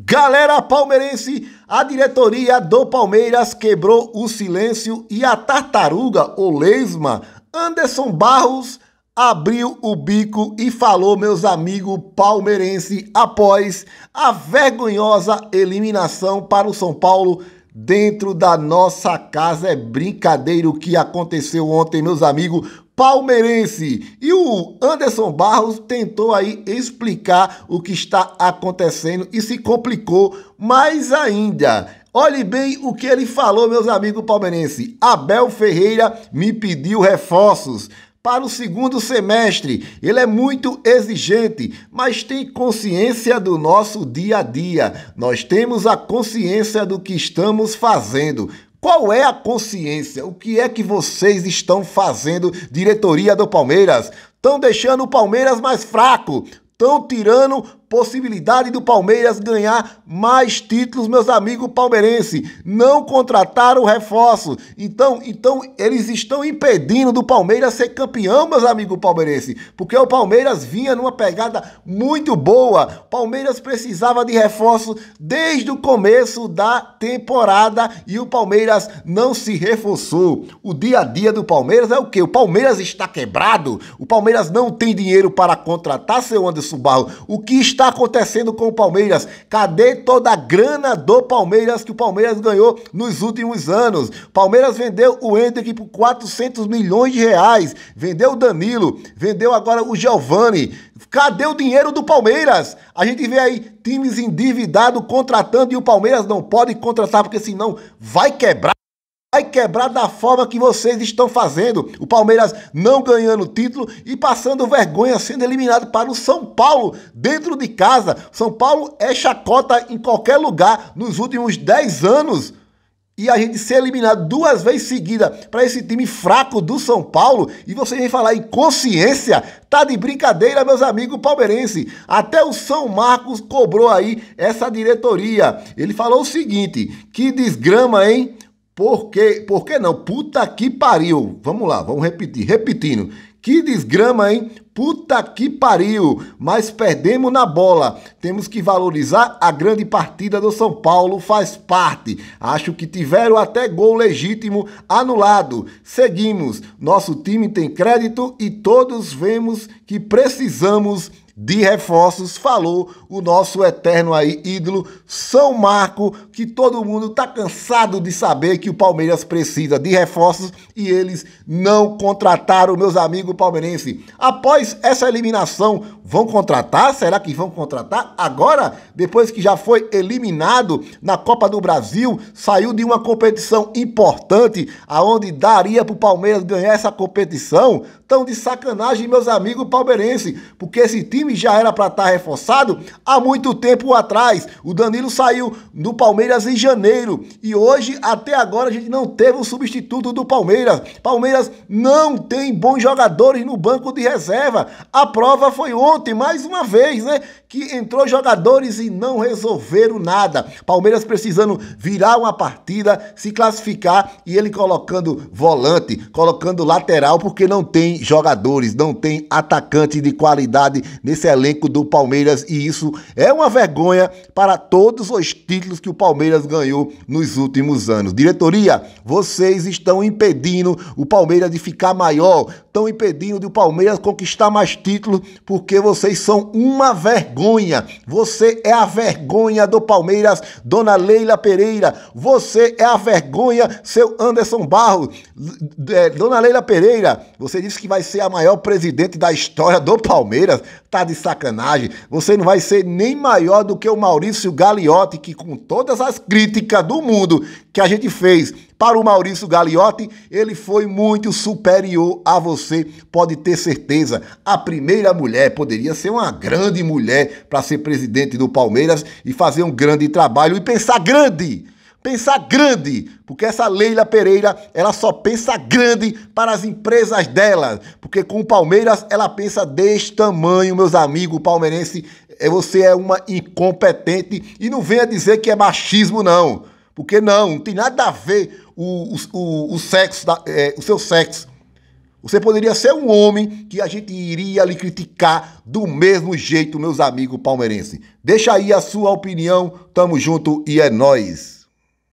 Galera palmeirense, a diretoria do Palmeiras quebrou o silêncio e a tartaruga, o lesma, Anderson Barros, abriu o bico e falou, meus amigos palmeirense, após a vergonhosa eliminação para o São Paulo dentro da nossa casa. É brincadeira o que aconteceu ontem, meus amigos palmeirense. E o Anderson Barros tentou aí explicar o que está acontecendo e se complicou mais ainda. Olhe bem o que ele falou, meus amigos palmeirenses. Abel Ferreira me pediu reforços para o segundo semestre. Ele é muito exigente, mas tem consciência do nosso dia a dia. Nós temos a consciência do que estamos fazendo. Qual é a consciência? O que é que vocês estão fazendo, diretoria do Palmeiras? Estão deixando o Palmeiras mais fraco, estão tirando possibilidade do Palmeiras ganhar mais títulos, meus amigos palmeirenses. Não contrataram reforço. Então, então eles estão impedindo do Palmeiras ser campeão, meus amigos palmeirenses, porque o Palmeiras vinha numa pegada muito boa. Palmeiras precisava de reforço desde o começo da temporada e o Palmeiras não se reforçou. O dia a dia do Palmeiras é o que? O Palmeiras está quebrado. O Palmeiras não tem dinheiro para contratar seu Anderson Barro. O que está está acontecendo com o Palmeiras? Cadê toda a grana do Palmeiras que o Palmeiras ganhou nos últimos anos? Palmeiras vendeu o Hendrick por 400 milhões de reais, vendeu o Danilo, vendeu agora o Giovani. Cadê o dinheiro do Palmeiras? A gente vê aí times endividados contratando e o Palmeiras não pode contratar porque senão vai quebrar vai quebrar da forma que vocês estão fazendo. O Palmeiras não ganhando título e passando vergonha sendo eliminado para o São Paulo dentro de casa. São Paulo é chacota em qualquer lugar nos últimos 10 anos. E a gente ser eliminado duas vezes seguida para esse time fraco do São Paulo e vocês vêm falar em consciência, tá de brincadeira, meus amigos palmeirenses. Até o São Marcos cobrou aí essa diretoria. Ele falou o seguinte: que desgrama, hein? Por que, por que não? Puta que pariu. Vamos lá, vamos repetir. Repetindo. Que desgrama, hein? Puta que pariu! Mas perdemos na bola. Temos que valorizar a grande partida do São Paulo, faz parte. Acho que tiveram até gol legítimo anulado. Seguimos. Nosso time tem crédito e todos vemos que precisamos de reforços, falou o nosso eterno aí ídolo São Marco, que todo mundo tá cansado de saber que o Palmeiras precisa de reforços e eles não contrataram, meus amigos palmeirenses. Após após essa eliminação, vão contratar? Será que vão contratar? Agora, depois que já foi eliminado na Copa do Brasil, saiu de uma competição importante, aonde daria para o Palmeiras ganhar essa competição? Tão de sacanagem, meus amigos palmeirenses, porque esse time já era para estar tá reforçado há muito tempo atrás. O Danilo saiu do Palmeiras em janeiro e hoje, até agora, a gente não teve um substituto do Palmeiras. Palmeiras não tem bons jogadores no banco de reserva. A prova foi ontem, mais uma vez, né? Que entrou jogadores e não resolveram nada. Palmeiras precisando virar uma partida, se classificar e ele colocando volante, colocando lateral, porque não tem jogadores, não tem atacante de qualidade nesse elenco do Palmeiras. E isso é uma vergonha para todos os títulos que o Palmeiras ganhou nos últimos anos. Diretoria, vocês estão impedindo o Palmeiras de ficar maior, estão impedindo de o Palmeiras conquistar conquistar mais título porque vocês são uma vergonha. Você é a vergonha do Palmeiras, dona Leila Pereira. Você é a vergonha, seu Anderson Barro. É, dona Leila Pereira, você disse que vai ser a maior presidente da história do Palmeiras. Tá de sacanagem. Você não vai ser nem maior do que o Maurício Gagliotti, que com todas as críticas do mundo que a gente fez para o Maurício Gagliotti, ele foi muito superior a você, pode ter certeza. A primeira mulher poderia ser uma grande mulher para ser presidente do Palmeiras e fazer um grande trabalho e pensar grande pensar grande, porque essa Leila Pereira, ela só pensa grande para as empresas dela, porque com o Palmeiras ela pensa deste tamanho, meus amigos palmeirense, é, você é uma incompetente e não venha dizer que é machismo não. Porque não, não tem nada a ver o, o, o sexo, da, é, o seu sexo. Você poderia ser um homem que a gente iria lhe criticar do mesmo jeito, meus amigos palmeirenses. Deixa aí a sua opinião, tamo junto e é nós.